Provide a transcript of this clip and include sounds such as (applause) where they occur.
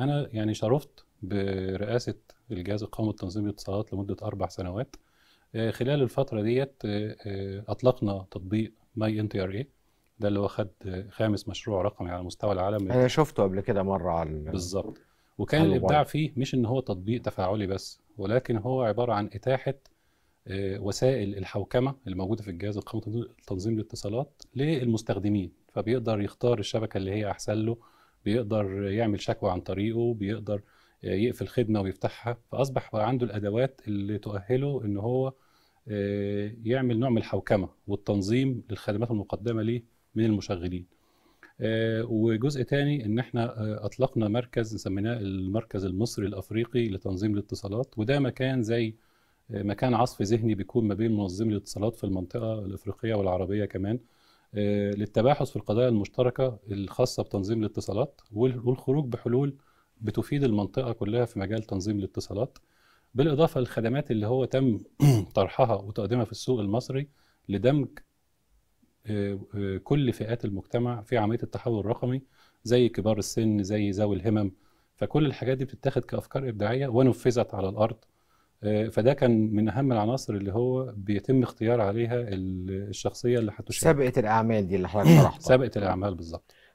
انا يعني شرفت برئاسه الجهاز القومي التنظيمي للاتصالات لمده اربع سنوات آه، خلال الفتره ديت آه، آه، اطلقنا تطبيق ماي ان تي ار اي ده اللي هو خد خامس مشروع رقمي على مستوى العالم انا شفته قبل كده مره على بالظبط وكان الابداع فيه مش ان هو تطبيق تفاعلي بس ولكن هو عباره عن اتاحه وسائل الحوكمه الموجوده في الجهاز القومي التنظيمي للاتصالات للمستخدمين فبيقدر يختار الشبكه اللي هي احسن له بيقدر يعمل شكوى عن طريقه بيقدر يقفل خدمه ويفتحها فاصبح بقى عنده الادوات اللي تؤهله ان هو آه، يعمل نوع من الحوكمه والتنظيم للخدمات المقدمه ليه من المشغلين آه، وجزء تاني ان احنا آه، اطلقنا مركز سميناه المركز المصري الافريقي لتنظيم الاتصالات وده مكان زي مكان عصف ذهني بيكون ما بين منظمي الاتصالات في المنطقه الافريقيه والعربيه كمان للتباحث في القضايا المشتركه الخاصه بتنظيم الاتصالات والخروج بحلول بتفيد المنطقه كلها في مجال تنظيم الاتصالات بالاضافه للخدمات اللي هو تم (clears throat) طرحها وتقديمها في السوق المصري لدمج آه، آه، كل فئات المجتمع في عمليه التحول الرقمي زي كبار السن زي ذوي الهمم فكل الحاجات دي بتتاخد كافكار ابداعيه ونفذت على الارض آه، فده كان من اهم العناصر اللي هو بيتم اختيار عليها الشخصيه اللي هتشارك سابقه الاعمال دي اللي حضرتك (clears throat) سابقه الاعمال بالظبط